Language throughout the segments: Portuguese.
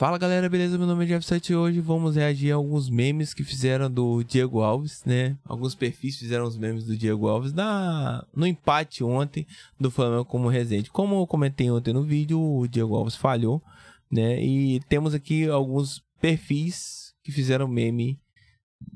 Fala galera, beleza? Meu nome é Jeff7 e hoje vamos reagir a alguns memes que fizeram do Diego Alves, né? Alguns perfis fizeram os memes do Diego Alves na... no empate ontem do Flamengo como Resende. Como eu comentei ontem no vídeo, o Diego Alves falhou, né? E temos aqui alguns perfis que fizeram meme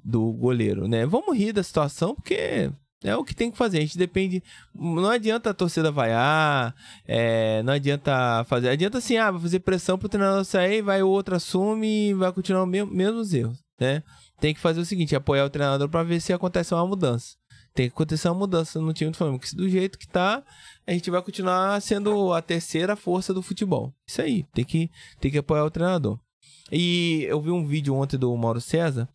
do goleiro, né? Vamos rir da situação porque é o que tem que fazer. A gente depende. Não adianta a torcida vaiar, é, não adianta fazer. Adianta assim, ah, vou fazer pressão pro treinador sair, vai o outro assume e vai continuar o mesmo, mesmos erros, né? Tem que fazer o seguinte: apoiar o treinador para ver se acontece uma mudança. Tem que acontecer uma mudança no time do Flamengo, que do jeito que tá, a gente vai continuar sendo a terceira força do futebol. Isso aí, tem que, tem que apoiar o treinador. E eu vi um vídeo ontem do Mauro César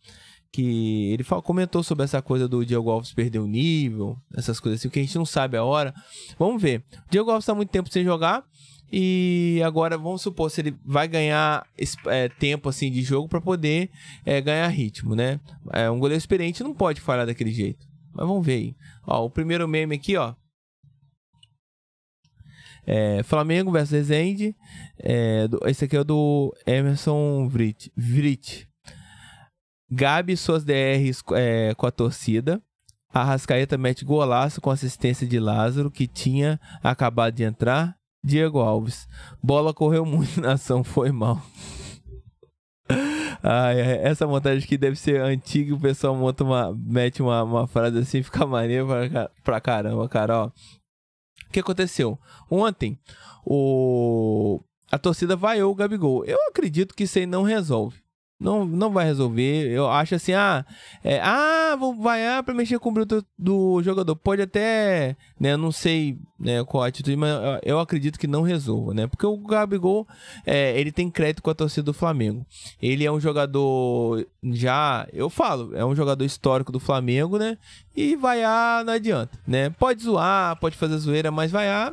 que ele falou comentou sobre essa coisa do Diego Alves perder o nível, essas coisas assim, que a gente não sabe a hora. Vamos ver. O Diego Alves está muito tempo sem jogar e agora vamos supor se ele vai ganhar é, tempo assim de jogo para poder é, ganhar ritmo, né? É, um goleiro experiente não pode falhar daquele jeito. Mas vamos ver aí. Ó, o primeiro meme aqui, ó. É, Flamengo versus Rezende. É, esse aqui é o do Emerson Vrit. Vrit. Gabi suas DRs é, com a torcida. a Rascaeta mete golaço com assistência de Lázaro, que tinha acabado de entrar. Diego Alves. Bola correu muito na ação, foi mal. ah, essa montagem aqui deve ser antiga. O pessoal monta uma, mete uma, uma frase assim, fica maneiro pra, pra caramba, cara. Ó. O que aconteceu? Ontem, o, a torcida vaiou o Gabigol. Eu acredito que isso aí não resolve. Não, não vai resolver. Eu acho assim, ah, é, ah, vou vaiar para mexer com o bruto do jogador. Pode até, né, não sei né, qual a atitude, mas eu acredito que não resolva, né? Porque o Gabigol, é, ele tem crédito com a torcida do Flamengo. Ele é um jogador, já, eu falo, é um jogador histórico do Flamengo, né? E vaiar não adianta, né? Pode zoar, pode fazer zoeira, mas vaiar,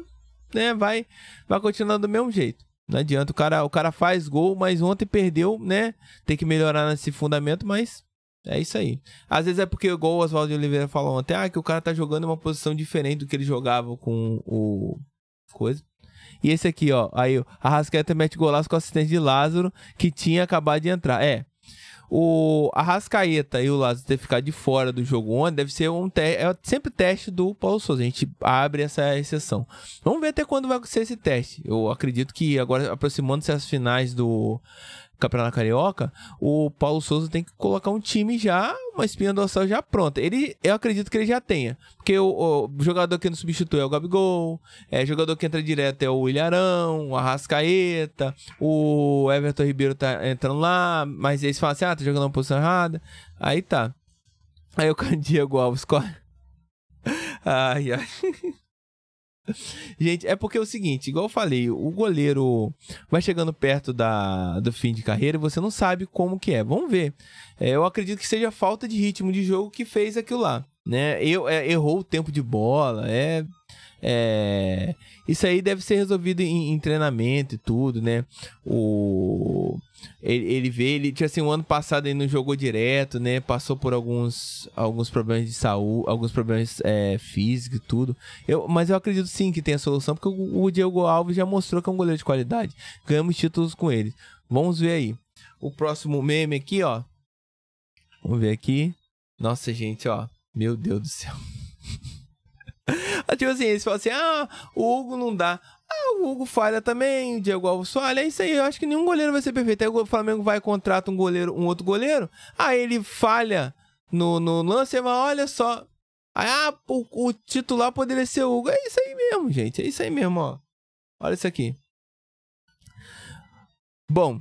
né, vai, vai continuar do mesmo jeito. Não adianta, o cara, o cara faz gol, mas ontem perdeu, né? Tem que melhorar nesse fundamento, mas é isso aí. Às vezes é porque, igual o Oswaldo Oliveira falou ontem, ah, que o cara tá jogando em uma posição diferente do que ele jogava com o. Coisa. E esse aqui, ó. Aí, a Rasqueta mete golaço com o assistente de Lázaro, que tinha acabado de entrar. É, o Arrascaeta e o Lázaro ter ficado de fora do jogo ontem deve ser um teste. É sempre teste do Paulo Souza. A gente abre essa exceção. Vamos ver até quando vai acontecer esse teste. Eu acredito que agora, aproximando-se as finais do Campeonato Carioca, o Paulo Souza tem que colocar um time já, uma espinha dorsal já pronta. Ele, eu acredito que ele já tenha. Porque o, o jogador que não substitui é o Gabigol, é, jogador que entra direto é o Ilharão, o Arrascaeta, o Everton Ribeiro tá entrando lá, mas eles falam assim, ah, tá jogando uma posição errada. Aí tá. Aí o Candiego Alves corre. Ai, ai. Gente, é porque é o seguinte, igual eu falei, o goleiro vai chegando perto da, do fim de carreira e você não sabe como que é. Vamos ver. É, eu acredito que seja falta de ritmo de jogo que fez aquilo lá. Né? Eu, é, errou o tempo de bola, é é, isso aí deve ser resolvido em, em treinamento e tudo, né? O, ele, ele vê, ele tinha tipo assim, o um ano passado ele não jogou direto, né? Passou por alguns, alguns problemas de saúde, alguns problemas é, físicos e tudo. Eu, mas eu acredito sim que tem a solução, porque o, o Diego Alves já mostrou que é um goleiro de qualidade. Ganhamos títulos com ele. Vamos ver aí. O próximo meme aqui, ó. Vamos ver aqui. Nossa, gente, ó. Meu Deus do céu. Tipo assim, eles falam assim: ah, o Hugo não dá. Ah, o Hugo falha também, o Diego Alves falha, é isso aí. Eu acho que nenhum goleiro vai ser perfeito. Aí o Flamengo vai e contrata um goleiro, um outro goleiro, aí ele falha no, no lance, mas olha só. Aí, ah, o, o titular poderia ser o Hugo. É isso aí mesmo, gente. É isso aí mesmo, ó. Olha isso aqui. Bom,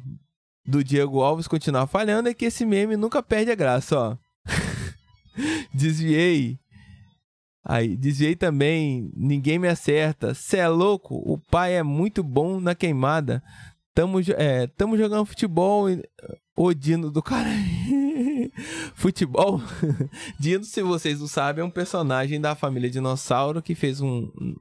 do Diego Alves continuar falhando é que esse meme nunca perde a graça, ó. Desviei Aí, desviei também, ninguém me acerta. Cê é louco? O pai é muito bom na queimada. Tamo, é, tamo jogando futebol. Ô, Dino do cara. futebol. Dino, se vocês não sabem, é um personagem da família Dinossauro que fez um, um,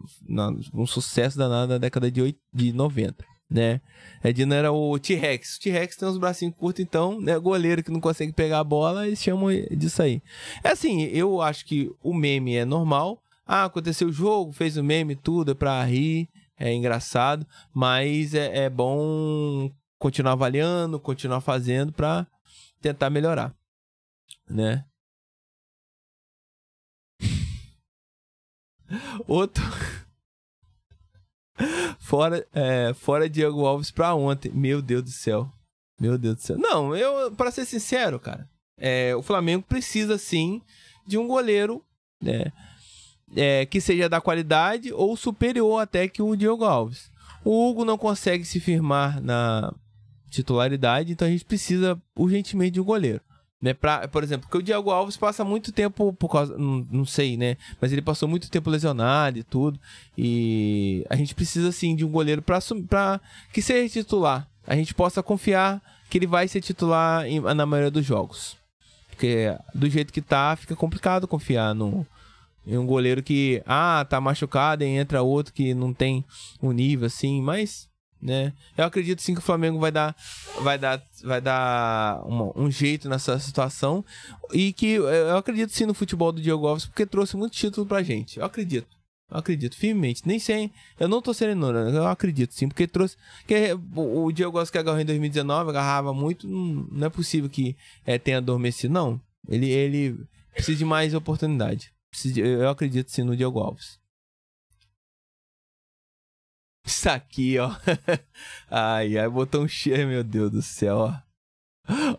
um sucesso danado na década de, 8, de 90 né? Edino era o T-Rex. T-Rex tem uns bracinhos curtos, então, né? Goleiro que não consegue pegar a bola, eles chamam disso aí. É assim, eu acho que o meme é normal. Ah, aconteceu o jogo, fez o meme, tudo, é pra rir, é engraçado, mas é, é bom continuar avaliando, continuar fazendo pra tentar melhorar, né? Outro. Fora, é, fora Diego Alves pra ontem. Meu Deus do céu. Meu Deus do céu. Não, eu, para ser sincero, cara, é, o Flamengo precisa sim de um goleiro né, é, que seja da qualidade ou superior até que o Diego Alves. O Hugo não consegue se firmar na titularidade, então a gente precisa urgentemente de um goleiro. Né, pra, por exemplo, que o Diego Alves passa muito tempo por causa. Não, não, sei, né? Mas ele passou muito tempo lesionado e tudo. E a gente precisa, assim, de um goleiro pra, para que seja titular. A gente possa confiar que ele vai ser titular em, na maioria dos jogos. Porque do jeito que tá, fica complicado confiar no, em um goleiro que, ah, tá machucado e entra outro que não tem um nível assim, mas né? Eu acredito sim que o Flamengo vai dar, vai dar, vai dar um jeito nessa situação e que eh, eu acredito sim no futebol do Diego Alves porque trouxe muito título pra gente. Eu acredito. Eu acredito firmemente, nem sei, eu não tô sendo eu acredito sim, porque trouxe. o Diego Alves que agarrou em 2019, agarrava muito, não é possível que é, tenha adormecido, não. Ele, ele precisa de mais oportunidade. De, eu acredito sim no Diego Alves. Isso aqui, ó. ai, ai, botão cheio, meu Deus do céu, ó.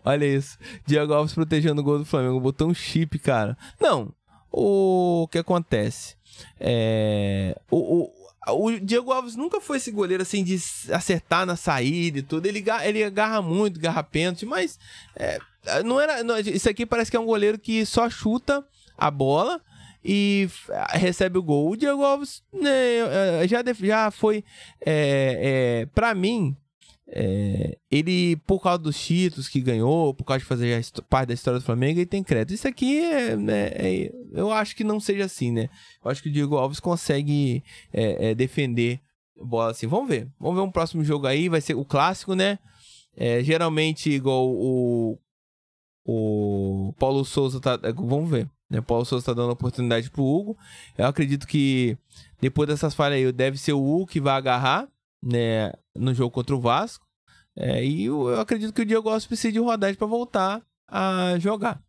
Olha isso. Diego Alves protegendo o gol do Flamengo. Botão chip, cara. Não. O que acontece? É. O, o, o Diego Alves nunca foi esse goleiro assim de acertar na saída e tudo. Ele, ele agarra muito, agarra pênalti, mas. É, não era. isso aqui parece que é um goleiro que só chuta a bola e recebe o gol. O Diego Alves né, é, é, já, já foi, é, é para mim, é, ele, por causa dos títulos que ganhou, por causa de fazer parte da história do Flamengo, ele tem crédito. Isso aqui, é, né, é, eu acho que não seja assim, né? Eu acho que o Diego Alves consegue é, defender bola assim. Vamos ver. Vamos ver um próximo jogo aí. Vai ser o clássico, né? geralmente, igual o, o Paulo Souza tá. Vamos ver. Né? Paulo Souza está dando oportunidade para o Hugo. Eu acredito que depois dessas falhas aí, deve ser o Hugo que vai agarrar né, no jogo contra o Vasco. É, e eu, eu, acredito que o Diego Alves precisa de rodagem para voltar a jogar.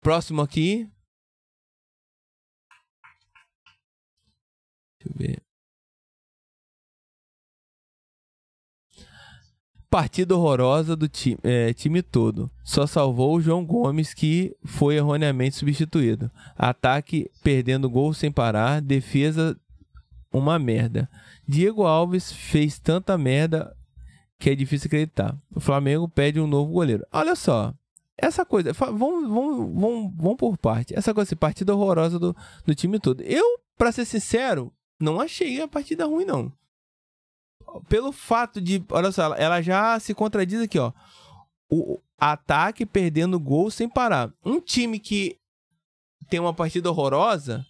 Próximo aqui. Deixa eu ver. Partida horrorosa do time, é, time todo. Só salvou o João Gomes, que foi erroneamente substituído. Ataque perdendo gol sem parar, defesa uma merda. Diego Alves fez tanta merda que é difícil acreditar. O Flamengo pede um novo goleiro. Olha só, essa coisa, vamos, vamos, vamos, vamos por parte. Essa coisa, assim, partida horrorosa do, do time todo. Eu, para ser sincero, não achei a partida ruim, não pelo fato de. Olha só, ela já se contradiz aqui, ó. O ataque perdendo gol sem parar. Um time que tem uma partida horrorosa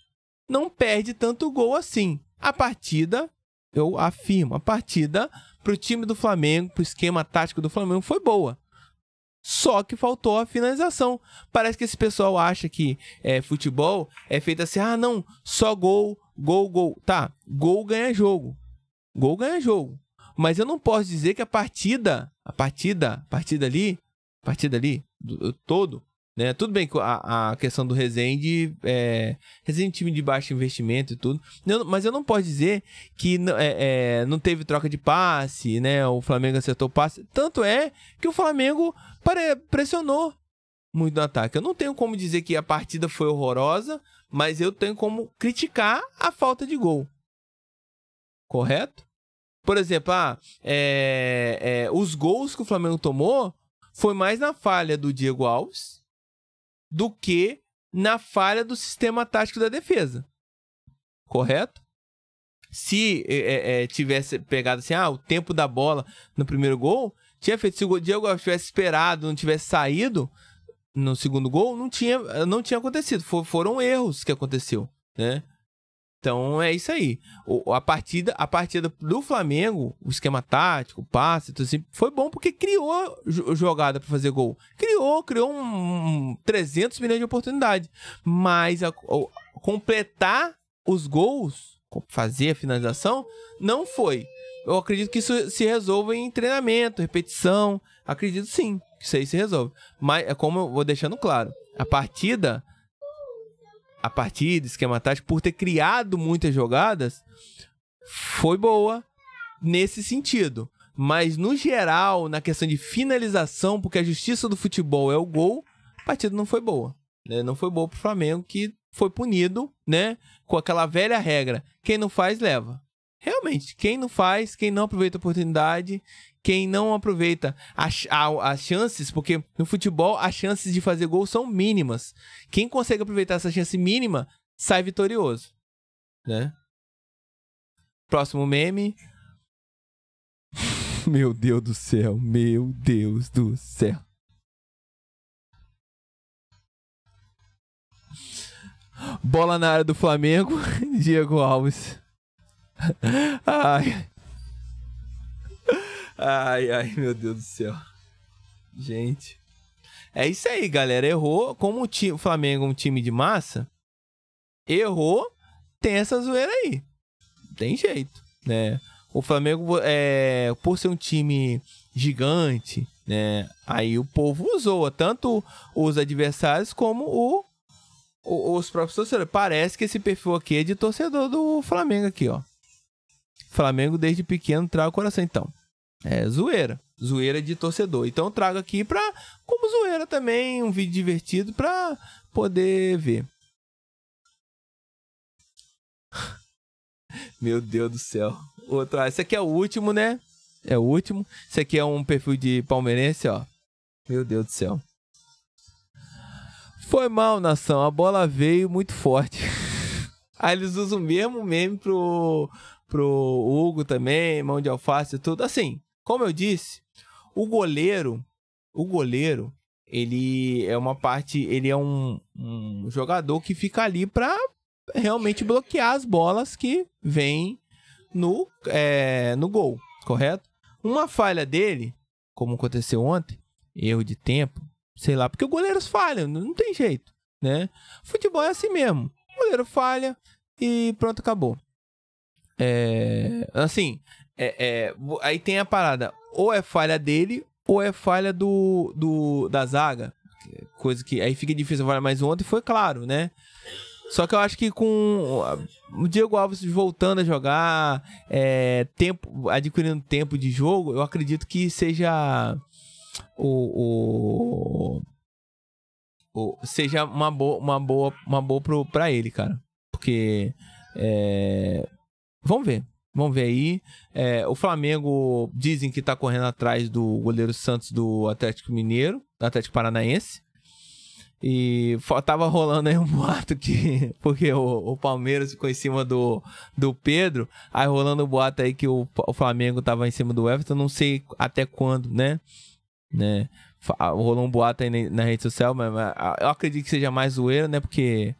não perde tanto gol assim. A partida, eu afirmo, a partida pro time do Flamengo, pro esquema tático do Flamengo, foi boa. Só que faltou a finalização. Parece que esse pessoal acha que é, futebol é feito assim: ah, não, só gol, gol, gol. Tá, gol ganha jogo. Gol ganha jogo. Mas eu não posso dizer que a partida, a partida, a partida ali, a partida ali, do, todo, né? Tudo bem que a, a questão do Rezende, é, Rezende é time de baixo investimento e tudo, eu, mas eu não posso dizer que é, é, não teve troca de passe, né? O Flamengo acertou passe. Tanto é que o Flamengo pressionou muito no ataque. Eu não tenho como dizer que a partida foi horrorosa, mas eu tenho como criticar a falta de gol. Correto? Por exemplo, ah, é, é, os gols que o Flamengo tomou foi mais na falha do Diego Alves do que na falha do sistema tático da defesa. Correto? Se é, é, é tivesse pegado assim, ah, o tempo da bola no primeiro gol, tinha feito. Se o Diego Alves tivesse esperado, não tivesse saído no segundo gol, não tinha, não tinha acontecido. For, foram erros que aconteceu, né? Então é isso aí. O, a partida, a partida do Flamengo, o esquema tático, o passe, tudo assim, foi bom porque criou jogada para fazer gol. Criou, criou um, um 300 milhões de oportunidade, mas a, a, completar os gols, fazer a finalização, não foi. Eu acredito que isso se resolva em treinamento, repetição. Acredito sim, que isso aí se resolve. Mas é como eu vou deixando claro, a partida a partir de esquema tático, por ter criado muitas jogadas, foi boa nesse sentido. Mas, no geral, na questão de finalização, porque a justiça do futebol é o gol, a partida não foi boa. Né? Não foi boa pro Flamengo, que foi punido, né? Com aquela velha regra: quem não faz, leva. Realmente, quem não faz, quem não aproveita a oportunidade, quem não aproveita as, as chances, porque no futebol as chances de fazer gol são mínimas. Quem consegue aproveitar essa chance mínima sai vitorioso, né? Próximo meme. Meu Deus do céu, meu Deus do céu. Bola na área do Flamengo, Diego Alves. Ai. Ai, ai, meu Deus do céu. Gente. É isso aí, galera. Errou. Como o, time, o Flamengo é um time de massa, errou, tem essa zoeira aí. Tem jeito, né? O Flamengo, é, por ser um time gigante, né? Aí o povo usou, tanto os adversários como o, o, os próprios torcedores. Parece que esse perfil aqui é de torcedor do Flamengo aqui, ó. Flamengo desde pequeno traz o coração. Então, é zoeira. Zoeira de torcedor. Então trago aqui pra. Como zoeira também, um vídeo divertido pra poder ver. Meu Deus do céu. Outro. Ah, esse aqui é o último, né? É o último. Esse aqui é um perfil de palmeirense, ó. Meu Deus do céu. Foi mal, nação. A bola veio muito forte. Aí eles usam o mesmo meme pro, pro Hugo também, mão de alface e tudo. Assim, como eu disse, o goleiro, o goleiro, ele é uma parte, ele é um, um jogador que fica ali para realmente bloquear as bolas que vêm no, é, no gol, correto? Uma falha dele, como aconteceu ontem, erro de tempo, sei lá, porque goleiros falham, não tem jeito, né? Futebol é assim mesmo, o goleiro falha e pronto, acabou. É, assim, é, é, aí tem a parada, ou é falha dele, ou é falha do, do da zaga. É coisa que aí fica difícil falar, mais ontem foi claro, né? Só que eu acho que com o Diego Alves voltando a jogar, é, tempo, adquirindo tempo de jogo, eu acredito que seja o, o, o seja uma boa, uma boa, uma boa pro, pra ele, cara. Porque é, vamos ver. Vamos ver aí. É, o Flamengo dizem que está correndo atrás do goleiro Santos do Atlético Mineiro, do Atlético Paranaense. E tava rolando aí um boato que. Porque o, o, Palmeiras ficou em cima do, do Pedro. Aí rolando o boato aí que o, o, Flamengo tava em cima do Everton. Não sei até quando, né? né? Rolou um boato aí na, na rede social, mas, mas, eu acredito que seja mais zoeira, né? Porque.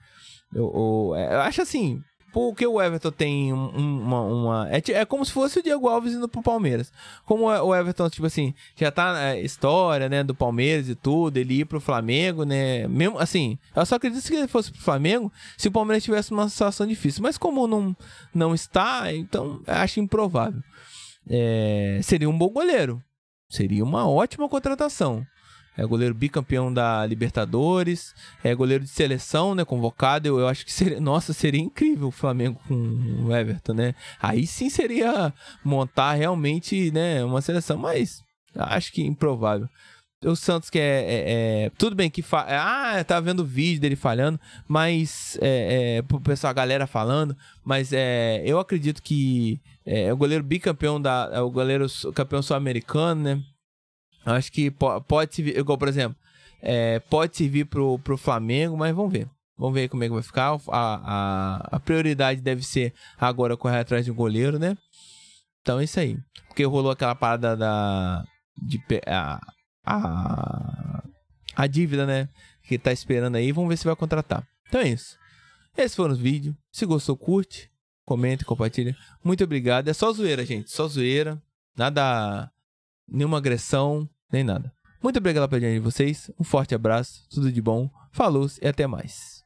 Eu, eu, é, eu acho assim porque o Everton tem uma. uma é, é, como se fosse o Diego Alves indo pro Palmeiras. Como é o Everton, tipo assim, já tá na é, história, né, do Palmeiras e tudo, ele ir pro Flamengo, né? Mesmo assim, eu só acredito que ele fosse pro Flamengo se o Palmeiras tivesse uma situação difícil. Mas como não, não está, então acho improvável. É, seria um bom goleiro. Seria uma ótima contratação. É goleiro bicampeão da Libertadores, é goleiro de seleção, né? Convocado. Eu, eu acho que seria. Nossa, seria incrível o Flamengo com o Everton, né? Aí sim seria montar realmente né, uma seleção, mas acho que improvável. O Santos que é, é, é tudo bem que fa... ah tá vendo o vídeo dele falhando, mas é, é, pro pessoal a galera falando, mas é eu acredito que é, o goleiro bicampeão da é o goleiro campeão sul-americano, né? Acho que pode servir, igual, por exemplo, é, pode servir pro, pro Flamengo, mas vamos ver. Vamos ver como é que vai ficar. A, a, a prioridade deve ser agora correr atrás de um goleiro, né? Então é isso aí. Porque rolou aquela parada da. De, a, a, a dívida, né? Que tá esperando aí. Vamos ver se vai contratar. Então é isso. Esse foi o vídeo. Se gostou, curte, comenta, compartilha. Muito obrigado. É só zoeira, gente. Só zoeira. Nada. Nenhuma agressão nem nada. Muito obrigado pela audiência de vocês, um forte abraço, tudo de bom, falou e até mais.